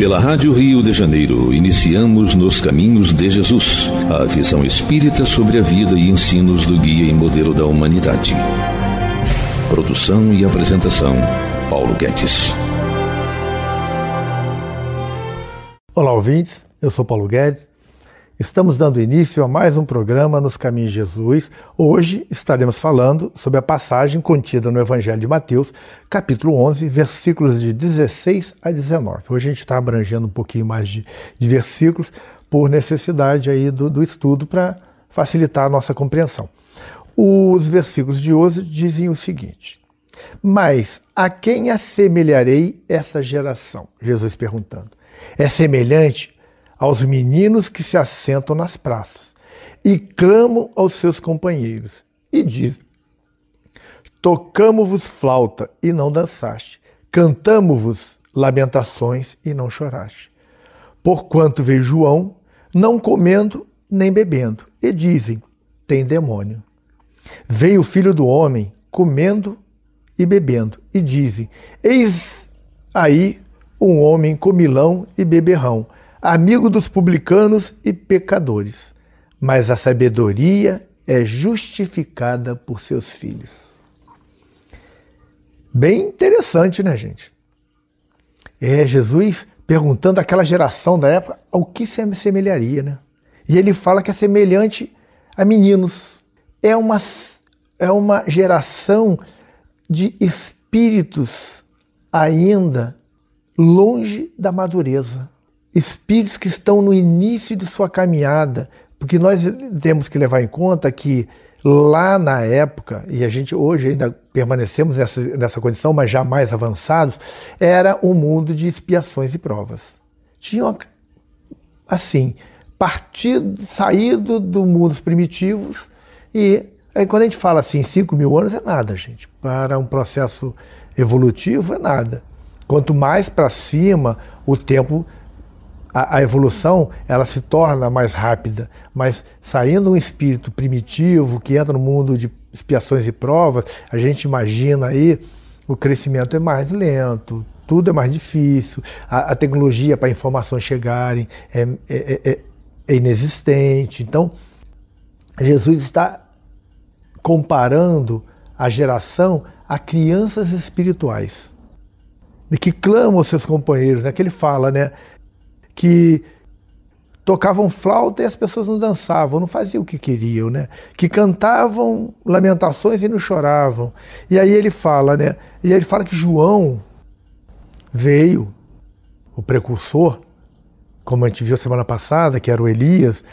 Pela Rádio Rio de Janeiro, iniciamos Nos Caminhos de Jesus, a visão espírita sobre a vida e ensinos do guia e modelo da humanidade. Produção e apresentação, Paulo Guedes. Olá, ouvintes. Eu sou Paulo Guedes Estamos dando início a mais um programa nos Caminhos de Jesus. Hoje estaremos falando sobre a passagem contida no Evangelho de Mateus, capítulo 11, versículos de 16 a 19. Hoje a gente está abrangendo um pouquinho mais de, de versículos por necessidade aí do, do estudo para facilitar a nossa compreensão. Os versículos de hoje dizem o seguinte: Mas a quem assemelharei essa geração? Jesus perguntando. É semelhante aos meninos que se assentam nas praças, e clamam aos seus companheiros, e dizem: Tocamos-vos flauta, e não dançaste, cantamos-vos lamentações, e não choraste. Porquanto veio João, não comendo nem bebendo, e dizem: Tem demônio. Veio o filho do homem, comendo e bebendo, e dizem: Eis aí um homem comilão e beberrão amigo dos publicanos e pecadores. Mas a sabedoria é justificada por seus filhos. Bem interessante, né, gente? É Jesus perguntando àquela geração da época ao que se assemelharia, né? E ele fala que é semelhante a meninos. É uma, é uma geração de espíritos ainda longe da madureza espíritos que estão no início de sua caminhada, porque nós temos que levar em conta que lá na época, e a gente hoje ainda permanecemos nessa, nessa condição, mas já mais avançados, era um mundo de expiações e provas. Tinham, assim, partido, saído do mundos primitivos e aí quando a gente fala assim, 5 mil anos é nada, gente. Para um processo evolutivo é nada. Quanto mais para cima, o tempo a, a, evolução ela se torna mais rápida, mas saindo um espírito primitivo que entra no mundo de expiações e provas, a gente imagina aí o crescimento é mais lento, tudo é mais difícil, a, a tecnologia para informações chegarem é, é, é, é, é inexistente. Então, Jesus está comparando a geração a crianças espirituais, de que clamam seus companheiros, né? que ele fala, né? que tocavam flauta e as pessoas não dançavam, não faziam o que queriam, né? Que cantavam lamentações e não choravam. E aí ele fala, né? E aí ele fala que João veio, o precursor, como a gente viu semana passada, que era o Elias,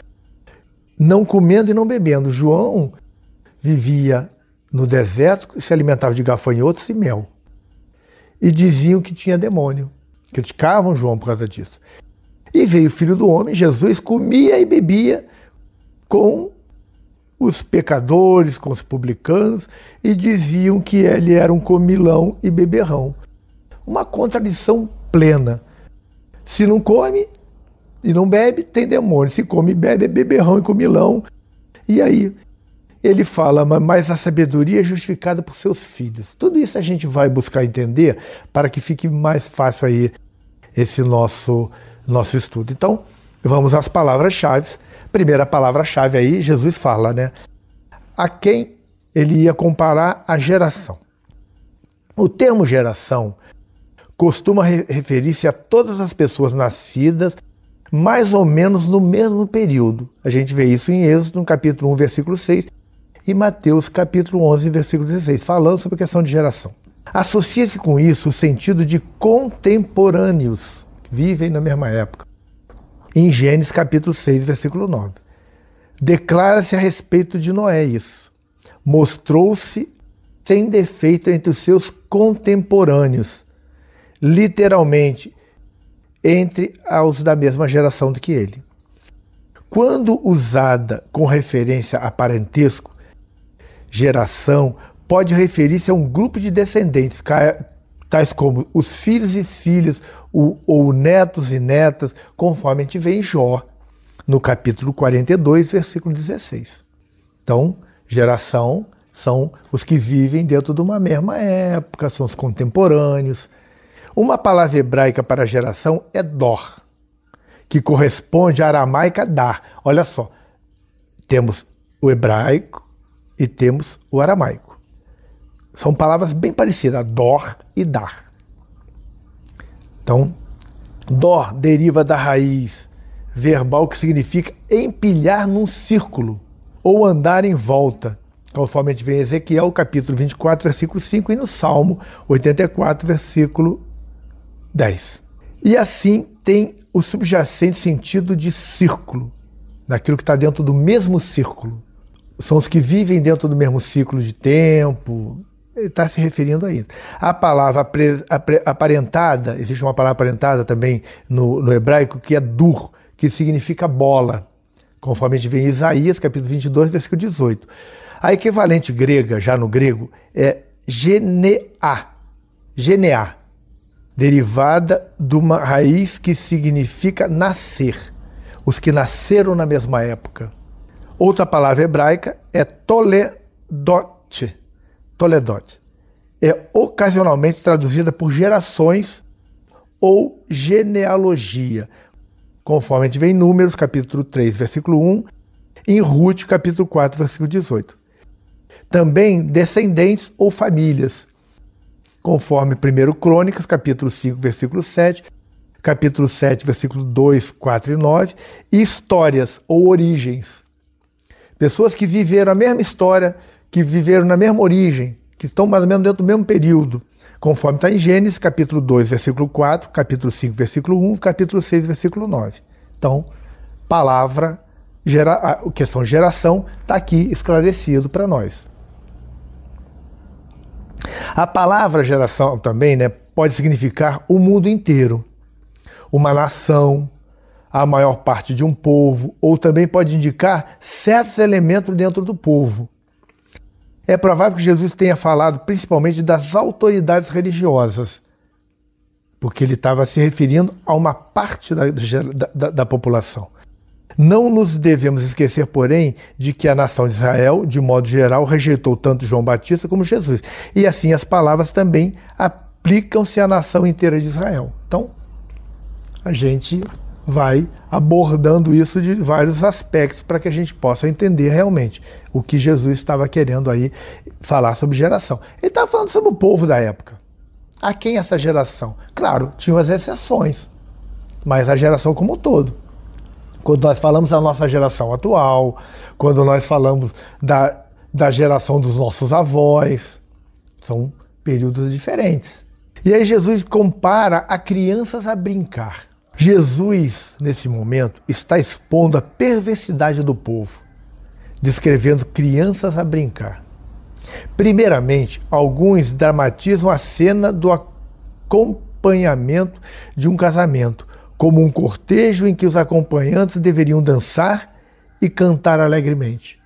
não comendo e não bebendo. João vivia no deserto, se alimentava de gafanhotos e mel. E diziam que tinha demônio. Criticavam João por causa disso. E veio o filho do homem, Jesus comia e bebia com os pecadores, com os publicanos, e diziam que ele era um comilão e beberrão. Uma contradição plena. Se não come e não bebe, tem demônio. Se come e bebe, é beberrão e comilão. E aí ele fala, mas a sabedoria é justificada por seus filhos. Tudo isso a gente vai buscar entender para que fique mais fácil aí esse nosso nosso estudo. Então, vamos às palavras-chave. Primeira palavra-chave aí, Jesus fala, né? A quem ele ia comparar a geração. O termo geração costuma referir-se a todas as pessoas nascidas mais ou menos no mesmo período. A gente vê isso em Êxodo, no capítulo 1, versículo 6, e Mateus, capítulo 11, versículo 16, falando sobre a questão de geração. Associa-se com isso o sentido de contemporâneos, vivem na mesma época. Em Gênesis capítulo 6, versículo 9. Declara-se a respeito de Noé isso. Mostrou-se sem defeito entre os seus contemporâneos, literalmente entre aos da mesma geração do que ele. Quando usada com referência a parentesco, geração pode referir-se a um grupo de descendentes, tais como os filhos e filhas ou, ou netos e netas, conforme a gente vê em Jó, no capítulo 42, versículo 16. Então, geração são os que vivem dentro de uma mesma época, são os contemporâneos. Uma palavra hebraica para geração é dor, que corresponde à aramaica dar. Olha só, temos o hebraico e temos o aramaico. São palavras bem parecidas, dor e dar. Então, dó deriva da raiz verbal que significa empilhar num círculo ou andar em volta, conforme a gente vê em Ezequiel, capítulo 24, versículo 5 e no Salmo 84, versículo 10. E assim tem o subjacente sentido de círculo, daquilo que está dentro do mesmo círculo. São os que vivem dentro do mesmo ciclo de tempo, está se referindo ainda. A palavra apre, apre, aparentada, existe uma palavra aparentada também no, no hebraico que é dur, que significa bola, conforme a gente vê em Isaías, capítulo 22, versículo 18. A equivalente grega, já no grego, é genea, genea, derivada de uma raiz que significa nascer, os que nasceram na mesma época. Outra palavra hebraica é toledote Toledote. É ocasionalmente traduzida por gerações ou genealogia, conforme a gente vê em Números, capítulo 3, versículo 1, em Ruth, capítulo 4, versículo 18. Também descendentes ou famílias, conforme 1 Crônicas, capítulo 5, versículo 7, capítulo 7, versículo 2, 4 e 9, e histórias ou origens. Pessoas que viveram a mesma história, que viveram na mesma origem, que estão mais ou menos dentro do mesmo período, conforme está em Gênesis, capítulo 2, versículo 4, capítulo 5, versículo 1, capítulo 6, versículo 9. Então, palavra, gera, a questão geração está aqui esclarecido para nós. A palavra geração também né, pode significar o mundo inteiro, uma nação, a maior parte de um povo, ou também pode indicar certos elementos dentro do povo. É provável que Jesus tenha falado principalmente das autoridades religiosas, porque ele estava se referindo a uma parte da, da, da população. Não nos devemos esquecer, porém, de que a nação de Israel, de modo geral, rejeitou tanto João Batista como Jesus. E assim as palavras também aplicam-se à nação inteira de Israel. Então, a gente vai abordando isso de vários aspectos para que a gente possa entender realmente o que Jesus estava querendo aí falar sobre geração. Ele estava tá falando sobre o povo da época. A quem essa geração? Claro, tinham as exceções, mas a geração como um todo. Quando nós falamos da nossa geração atual, quando nós falamos da, da geração dos nossos avós, são períodos diferentes. E aí Jesus compara a crianças a brincar. Jesus, nesse momento, está expondo a perversidade do povo, descrevendo crianças a brincar. Primeiramente, alguns dramatizam a cena do acompanhamento de um casamento, como um cortejo em que os acompanhantes deveriam dançar e cantar alegremente.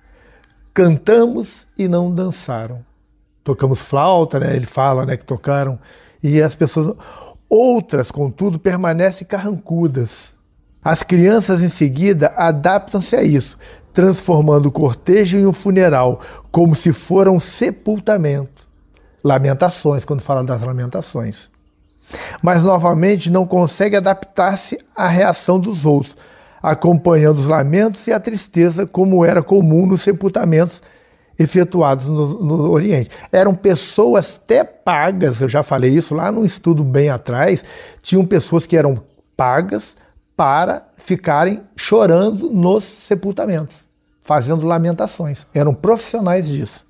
Cantamos e não dançaram. Tocamos flauta, né? ele fala né, que tocaram, e as pessoas. Outras, contudo, permanecem carrancudas. As crianças, em seguida, adaptam-se a isso, transformando o cortejo em um funeral, como se fora um sepultamento. Lamentações, quando fala das lamentações. Mas novamente não consegue adaptar-se à reação dos outros, acompanhando os lamentos e a tristeza, como era comum nos sepultamentos efetuados no, no, Oriente. Eram pessoas até pagas, eu já falei isso lá num estudo bem atrás, tinham pessoas que eram pagas para ficarem chorando nos sepultamentos, fazendo lamentações. Eram profissionais disso.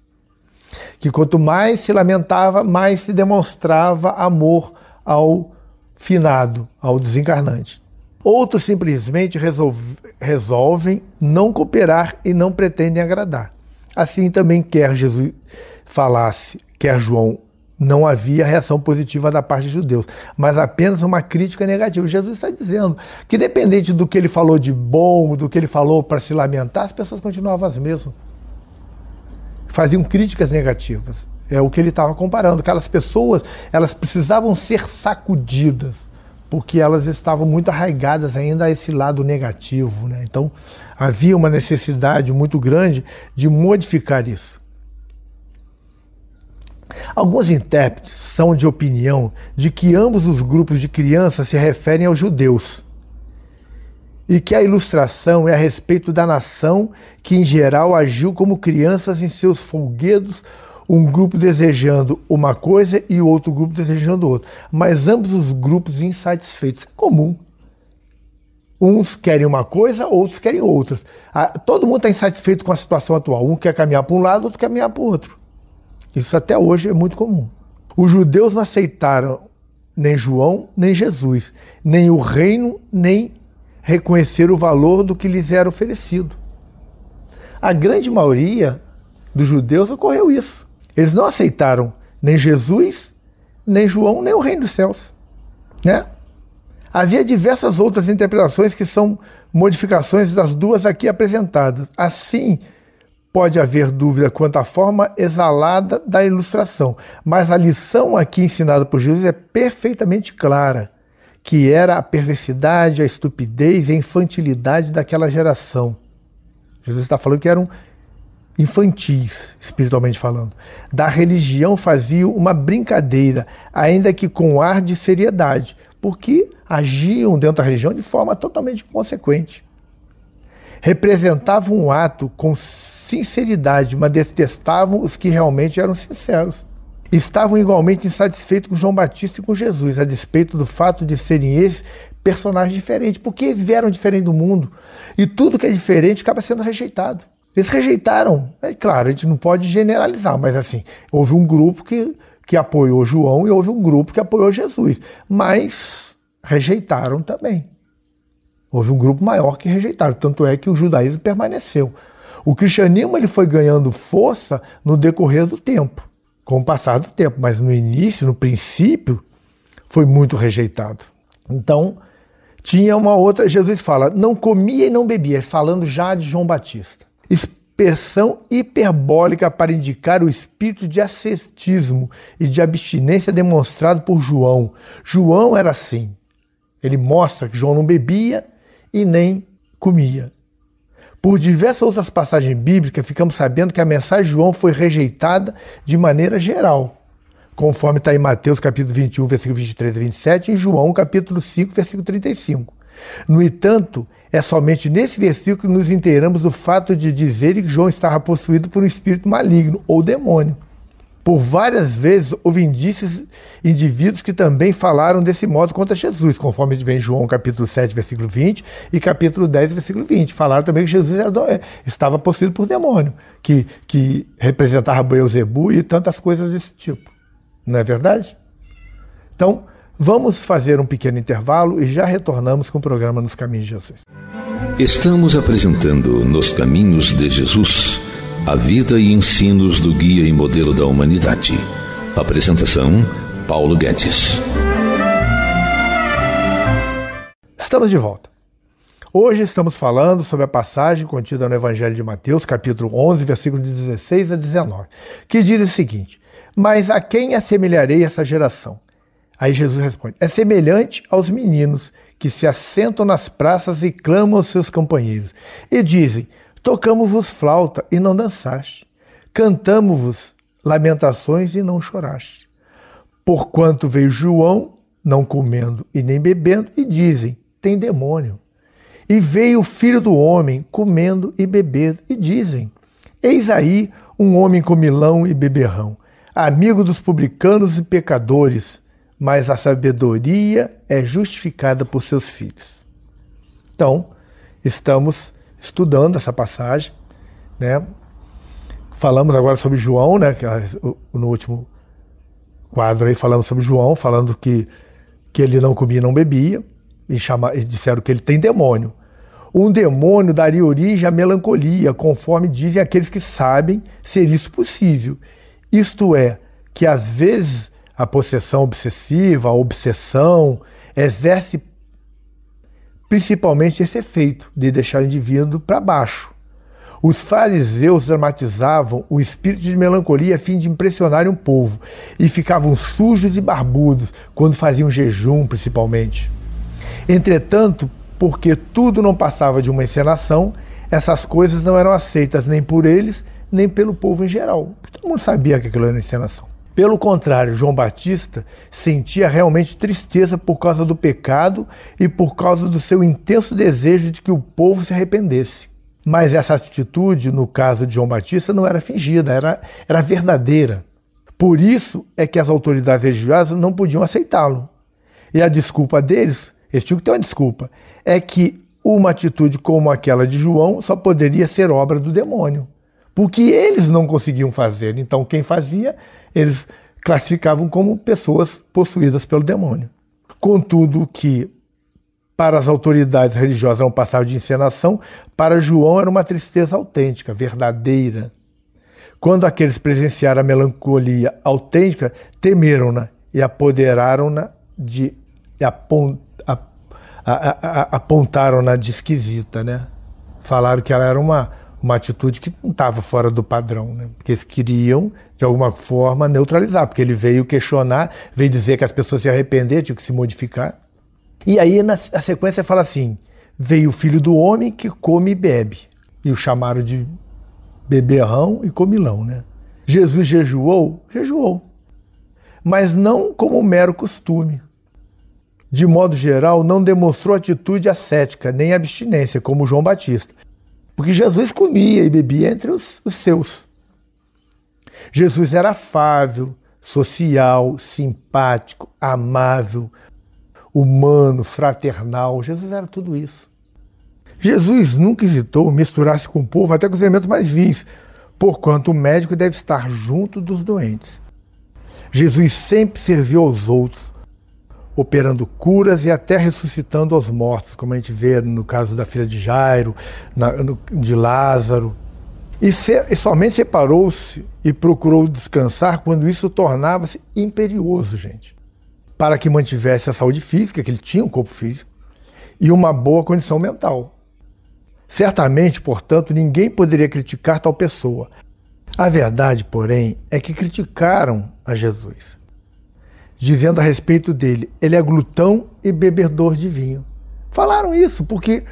Que quanto mais se lamentava, mais se demonstrava amor ao finado, ao desencarnante. Outros simplesmente resolve, resolvem não cooperar e não pretendem agradar. Assim também quer Jesus falasse, quer João, não havia reação positiva da parte de judeus, mas apenas uma crítica negativa. Jesus está dizendo que, dependente do que ele falou de bom, do que ele falou para se lamentar, as pessoas continuavam as mesmas. Faziam críticas negativas. É o que ele estava comparando. Aquelas pessoas, elas precisavam ser sacudidas, porque elas estavam muito arraigadas ainda a esse lado negativo. Né? Então, havia uma necessidade muito grande de modificar isso. Alguns intérpretes são de opinião de que ambos os grupos de crianças se referem aos judeus e que a ilustração é a respeito da nação que, em geral, agiu como crianças em seus folguedos, um grupo desejando uma coisa e outro grupo desejando outra, mas ambos os grupos insatisfeitos. É comum. Uns querem uma coisa, outros querem outras. todo mundo está insatisfeito com a situação atual. Um quer caminhar para um lado, outro quer caminhar para o outro. Isso até hoje é muito comum. Os judeus não aceitaram nem João, nem Jesus, nem o reino, nem reconhecer o valor do que lhes era oferecido. A grande maioria dos judeus ocorreu isso. Eles não aceitaram nem Jesus, nem João, nem o reino dos céus. Né? Havia diversas outras interpretações que são modificações das duas aqui apresentadas. Assim, pode haver dúvida quanto à forma exalada da ilustração, mas a lição aqui ensinada por Jesus é perfeitamente clara, que era a perversidade, a estupidez e a infantilidade daquela geração. Jesus está falando que eram infantis, espiritualmente falando. Da religião fazia uma brincadeira, ainda que com ar de seriedade, porque agiam dentro da religião de forma totalmente consequente. Representavam um ato com sinceridade, mas detestavam os que realmente eram sinceros. Estavam igualmente insatisfeitos com João Batista e com Jesus, a despeito do fato de serem esses personagens diferentes, porque eles vieram diferente do mundo. E tudo que é diferente acaba sendo rejeitado. Eles rejeitaram. É claro, a gente não pode generalizar, mas assim, houve um grupo que que apoiou João e houve um grupo que apoiou Jesus, mas rejeitaram também. Houve um grupo maior que rejeitaram, tanto é que o judaísmo permaneceu. O cristianismo ele foi ganhando força no decorrer do tempo, com o passar do tempo, mas no início, no princípio, foi muito rejeitado. Então, tinha uma outra, Jesus fala, não comia e não bebia, falando já de João Batista expressão hiperbólica para indicar o espírito de ascetismo e de abstinência demonstrado por João. João era assim. Ele mostra que João não bebia e nem comia. Por diversas outras passagens bíblicas, ficamos sabendo que a mensagem de João foi rejeitada de maneira geral, conforme está em Mateus capítulo 21, versículo 23 e 27 e João capítulo 5, versículo 35. No entanto, é somente nesse versículo que nos inteiramos do fato de dizer que João estava possuído por um espírito maligno ou demônio. Por várias vezes houve indícios, indivíduos que também falaram desse modo contra Jesus, conforme vem João capítulo 7, versículo 20 e capítulo 10, versículo 20. Falaram também que Jesus eh, estava possuído por demônio, que, que representava Beuzebu e tantas coisas desse tipo. Não é verdade? Então, Vamos fazer um pequeno intervalo e já retornamos com o programa Nos Caminhos de Jesus. Estamos apresentando Nos Caminhos de Jesus a vida e ensinos do guia e modelo da humanidade. Apresentação: Paulo Guedes. Estamos de volta. Hoje estamos falando sobre a passagem contida no Evangelho de Mateus, capítulo 11, versículos de 16 a 19, que diz o seguinte: Mas a quem assemelharei essa geração? Aí Jesus responde: É semelhante aos meninos que se assentam nas praças e clamam aos seus companheiros e dizem: Tocamos-vos flauta e não dançaste, cantamos-vos lamentações e não choraste. Porquanto veio João, não comendo e nem bebendo, e dizem: Tem demônio. E veio o filho do homem, comendo e bebendo, e dizem: Eis aí um homem comilão e beberrão, amigo dos publicanos e pecadores mas a sabedoria é justificada por seus filhos. Então, estamos estudando essa passagem, né? Falamos agora sobre João, né? Ah, no último quadro aí falamos sobre João, falando que, que ele não comia e não bebia, e, chama, e disseram que ele tem demônio. Um demônio daria origem à melancolia, conforme dizem aqueles que sabem ser isso possível. Isto é, que às vezes a possessão obsessiva, a obsessão, exerce principalmente esse efeito de deixar o indivíduo para baixo. Os fariseus dramatizavam o espírito de melancolia a fim de impressionar um povo e ficavam sujos e barbudos quando faziam jejum, principalmente. Entretanto, porque tudo não passava de uma encenação, essas coisas não eram aceitas nem por eles, nem pelo povo em geral. Todo mundo sabia que aquilo era encenação. Pelo contrário, João Batista sentia realmente tristeza por causa do pecado e por causa do seu intenso desejo de que o povo se arrependesse. Mas essa atitude, no caso de João Batista, não era fingida, era, era verdadeira. Por isso é que as autoridades religiosas não podiam aceitá-lo. E a desculpa deles, eles tinham tipo que ter uma desculpa, é que uma atitude como aquela de João só poderia ser obra do demônio, porque eles não conseguiam fazer. Então quem fazia eles classificavam como pessoas possuídas pelo demônio. Contudo, que para as autoridades religiosas era é um passado de encenação, para João era uma tristeza autêntica, verdadeira. Quando aqueles presenciaram a melancolia autêntica, temeram-na e apoderaram-na de apontaram-na de esquisita, né? Falaram que ela era uma uma atitude que não estava fora do padrão, né? porque eles queriam, de alguma forma, neutralizar, porque ele veio questionar, veio dizer que as pessoas se arrependeram, tinham que se modificar. E aí, na a sequência, fala assim: veio o filho do homem que come e bebe, e o chamaram de beberrão e comilão. Né? Jesus jejuou? Jejuou. Mas não como mero costume. De modo geral, não demonstrou atitude ascética nem abstinência, como João Batista porque Jesus comia e bebia entre os, os seus. Jesus era afável, social, simpático, amável, humano, fraternal. Jesus era tudo isso. Jesus nunca hesitou em misturar-se com o povo, até com os elementos mais vins, porquanto o médico deve estar junto dos doentes. Jesus sempre serviu aos outros, operando curas e até ressuscitando aos mortos, como a gente vê no caso da filha de Jairo, na, no, de Lázaro. E, se, e somente separou-se e procurou descansar quando isso tornava-se imperioso, gente. Para que mantivesse a saúde física, que ele tinha um corpo físico, e uma boa condição mental. Certamente, portanto, ninguém poderia criticar tal pessoa. A verdade, porém, é que criticaram a Jesus dizendo a respeito dele: ele é glutão e bebedor de vinho. Falaram isso porque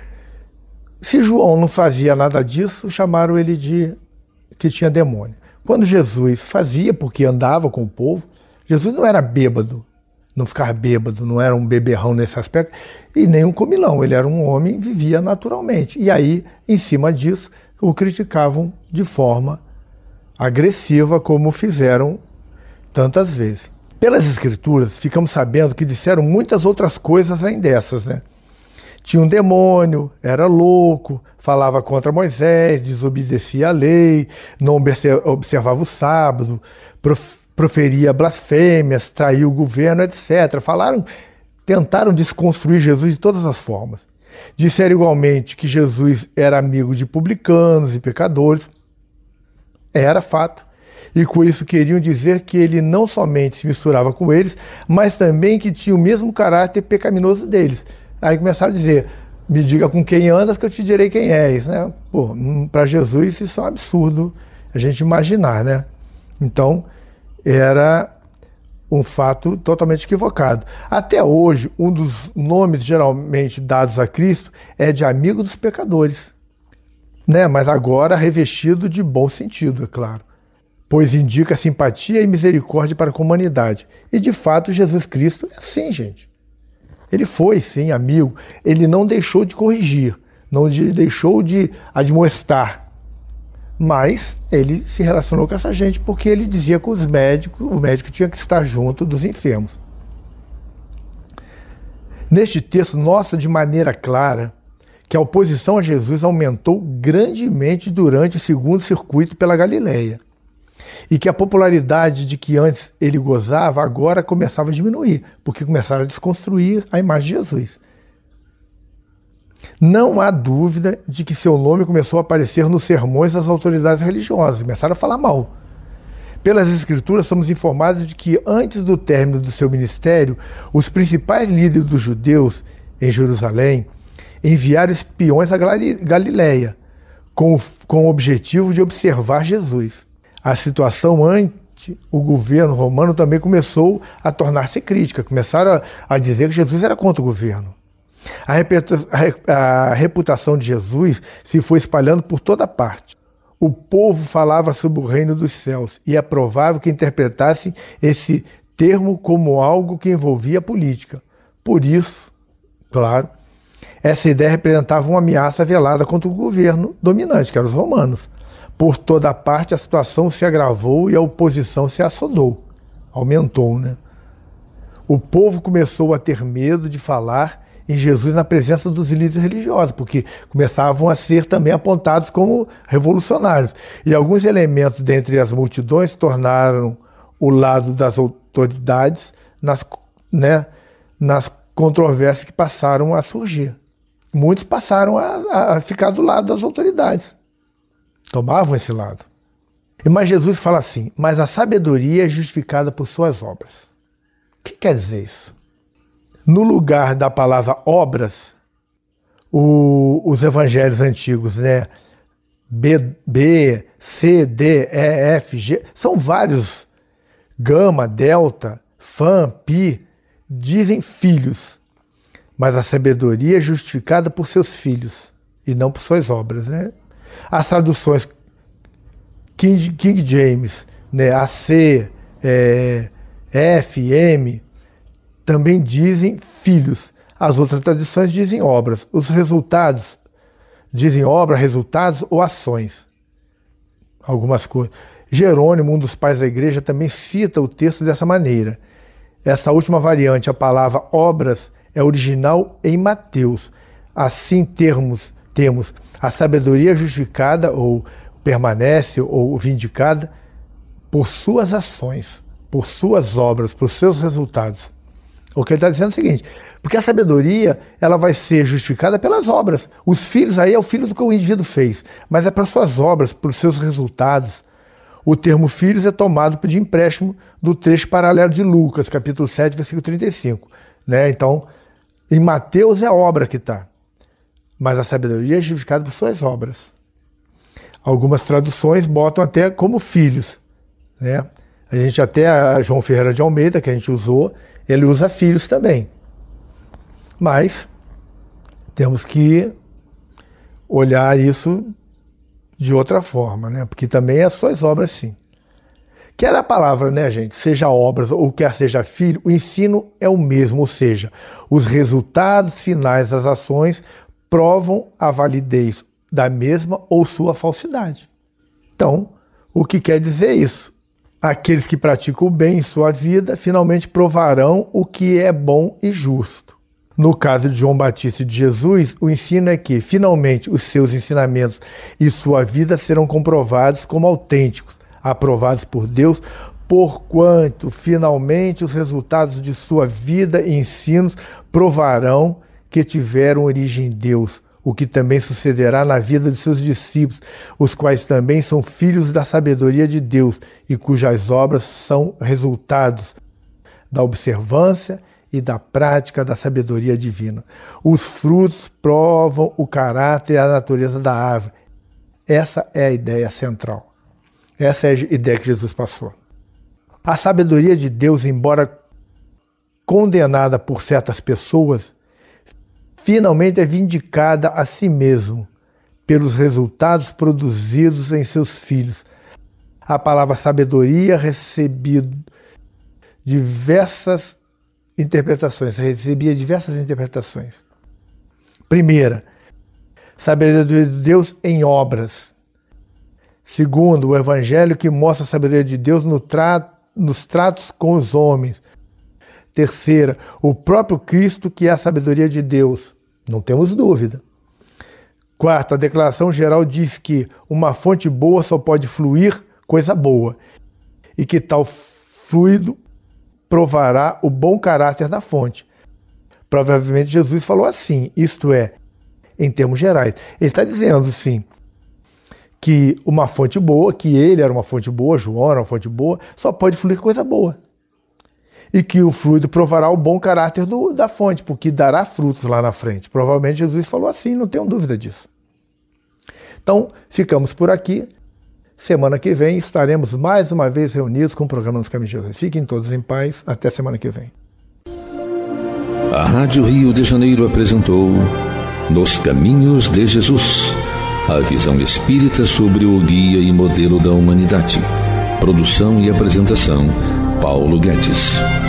se João não fazia nada disso, chamaram ele de que tinha demônio. Quando Jesus fazia, porque andava com o povo, Jesus não era bêbado, não ficava bêbado, não era um beberrão nesse aspecto, e nem um comilão, ele era um homem, vivia naturalmente. E aí, em cima disso, o criticavam de forma agressiva, como fizeram tantas vezes. Pelas escrituras, ficamos sabendo que disseram muitas outras coisas além dessas, né? Tinha um demônio, era louco, falava contra Moisés, desobedecia à lei, não observava o sábado, proferia blasfêmias, traiu o governo, etc. Falaram, tentaram desconstruir Jesus de todas as formas. Disseram igualmente que Jesus era amigo de publicanos e pecadores. Era fato e com isso queriam dizer que ele não somente se misturava com eles, mas também que tinha o mesmo caráter pecaminoso deles. Aí começaram a dizer: me diga com quem andas que eu te direi quem és, né? Para hum, Jesus isso é um absurdo a gente imaginar, né? Então era um fato totalmente equivocado. Até hoje, um dos nomes geralmente dados a Cristo é de amigo dos pecadores, né? Mas agora revestido de bom sentido, é claro pois indica simpatia e misericórdia para a humanidade. E de fato, Jesus Cristo é assim, gente. Ele foi, sim, amigo. Ele não deixou de corrigir, não deixou de admoestar. Mas ele se relacionou com essa gente porque ele dizia que os médicos, o médico tinha que estar junto dos enfermos. Neste texto, nossa de maneira clara que a oposição a Jesus aumentou grandemente durante o segundo circuito pela Galileia e que a popularidade de que antes ele gozava agora começava a diminuir, porque começaram a desconstruir a imagem de Jesus. Não há dúvida de que seu nome começou a aparecer nos sermões das autoridades religiosas, começaram a falar mal. Pelas Escrituras, somos informados de que antes do término do seu ministério, os principais líderes dos judeus em Jerusalém enviaram espiões à Galileia com, com o objetivo de observar Jesus a situação ante o governo romano também começou a tornar-se crítica. Começaram a, a dizer que Jesus era contra o governo. A reputação de Jesus se foi espalhando por toda parte. O povo falava sobre o reino dos céus e é provável que interpretassem esse termo como algo que envolvia política. Por isso, claro, essa ideia representava uma ameaça velada contra o governo dominante, que eram os romanos. Por toda parte, a situação se agravou e a oposição se assodou, aumentou, né? O povo começou a ter medo de falar em Jesus na presença dos líderes religiosos, porque começavam a ser também apontados como revolucionários. E alguns elementos dentre as multidões tornaram o lado das autoridades nas, né, nas controvérsias que passaram a surgir. Muitos passaram a, a ficar do lado das autoridades tomavam esse lado. E mas Jesus fala assim: mas a sabedoria é justificada por suas obras. O que quer dizer isso? No lugar da palavra obras, o, os evangelhos antigos, né? B, B, C, D, E, F, G, são vários. Gama, delta, fã, pi, dizem filhos. Mas a sabedoria é justificada por seus filhos e não por suas obras, né? As traduções King, King James, né, AC, é, F, M, também dizem filhos. As outras tradições dizem obras. Os resultados dizem obra, resultados ou ações. Algumas coisas. Jerônimo, um dos pais da igreja, também cita o texto dessa maneira. Essa última variante, a palavra obras, é original em Mateus. Assim termos, temos a sabedoria justificada ou permanece ou vindicada por suas ações, por suas obras, por seus resultados. O que ele está dizendo é o seguinte: porque a sabedoria ela vai ser justificada pelas obras. Os filhos aí é o filho do que o indivíduo fez, mas é para suas obras, para os seus resultados. O termo filhos é tomado de empréstimo do trecho paralelo de Lucas, capítulo 7, versículo 35. Né? Então, em Mateus é obra que está mas a sabedoria é justificada por suas obras. Algumas traduções botam até como filhos, né? A gente até a João Ferreira de Almeida que a gente usou, ele usa filhos também. Mas temos que olhar isso de outra forma, né? Porque também é suas obras sim. Quer a palavra, né, gente, seja obras ou quer seja filho, o ensino é o mesmo, ou seja, os resultados finais das ações provam a validez da mesma ou sua falsidade. Então, o que quer dizer isso? Aqueles que praticam o bem em sua vida finalmente provarão o que é bom e justo. No caso de João Batista e de Jesus, o ensino é que finalmente os seus ensinamentos e sua vida serão comprovados como autênticos, aprovados por Deus, porquanto finalmente os resultados de sua vida e ensinos provarão que tiveram origem em Deus, o que também sucederá na vida de seus discípulos, os quais também são filhos da sabedoria de Deus e cujas obras são resultados da observância e da prática da sabedoria divina. Os frutos provam o caráter e a natureza da árvore. Essa é a ideia central. Essa é a ideia que Jesus passou. A sabedoria de Deus, embora condenada por certas pessoas, finalmente é vindicada a si mesmo pelos resultados produzidos em seus filhos. A palavra sabedoria recebido diversas interpretações, recebia diversas interpretações. Primeira, sabedoria de Deus em obras. Segundo, o evangelho que mostra a sabedoria de Deus no tra nos tratos com os homens. Terceira, o próprio Cristo, que é a sabedoria de Deus. Não temos dúvida. Quarta, a declaração geral diz que uma fonte boa só pode fluir coisa boa, e que tal fluido provará o bom caráter da fonte. Provavelmente Jesus falou assim, isto é, em termos gerais. Ele está dizendo, sim, que uma fonte boa, que ele era uma fonte boa, João era uma fonte boa, só pode fluir coisa boa e que o fluido provará o bom caráter do, da fonte, porque dará frutos lá na frente. Provavelmente Jesus falou assim, não tenho dúvida disso. Então, ficamos por aqui. Semana que vem estaremos mais uma vez reunidos com o programa dos Caminhos de Jesus. Fiquem todos em paz. Até semana que vem. A Rádio Rio de Janeiro apresentou Nos Caminhos de Jesus a visão espírita sobre o guia e modelo da humanidade. Produção e apresentação, Paulo Guedes.